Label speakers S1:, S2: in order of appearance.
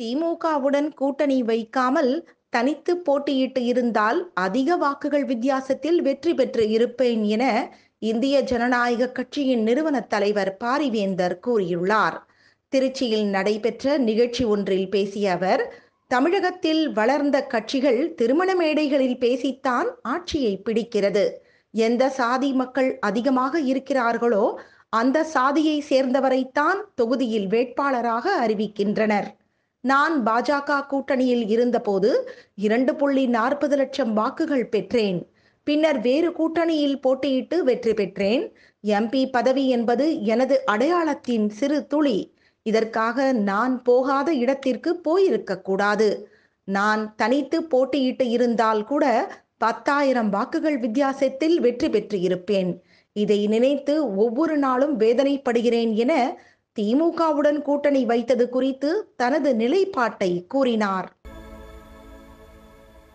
S1: திமுகவுடன் கூட்டணி வைக்காமல் தனித்து போட்டியிட்டு இருந்தால் அதிக வாக்குகள் வித்தியாசத்தில் வெற்றி பெற்று இருப்பேன் என இந்திய ஜனநாயக கட்சியின் நிறுவன தலைவர் பாரிவேந்தர் கூறியுள்ளார் திருச்சியில் நடைபெற்ற நிகழ்ச்சி ஒன்றில் பேசிய அவர் தமிழகத்தில் வளர்ந்த கட்சிகள் திருமண மேடைகளில் பேசித்தான் ஆட்சியை பிடிக்கிறது எந்த சாதி மக்கள் அதிகமாக இருக்கிறார்களோ அந்த சாதியை சேர்ந்தவரைத்தான் தொகுதியில் வேட்பாளராக அறிவிக்கின்றனர் நான் பாஜக கூட்டணியில் இருந்தபோது இரண்டு புள்ளி நாற்பது லட்சம் வாக்குகள் பெற்றேன் பின்னர் வேறு கூட்டணியில் போட்டியிட்டு வெற்றி பெற்றேன் எம்பி பதவி என்பது எனது அடையாளத்தின் சிறு துளி இதற்காக நான் போகாத இடத்திற்கு போயிருக்க கூடாது நான் தனித்து போட்டியிட்டு இருந்தால் கூட பத்தாயிரம் வாக்குகள் வித்தியாசத்தில் வெற்றி பெற்று இருப்பேன் இதை நினைத்து ஒவ்வொரு நாளும் வேதனைப்படுகிறேன் என திமுகவுடன் கூட்டணி வைத்தது குறித்து தனது நிலைப்பாட்டை கூறினார்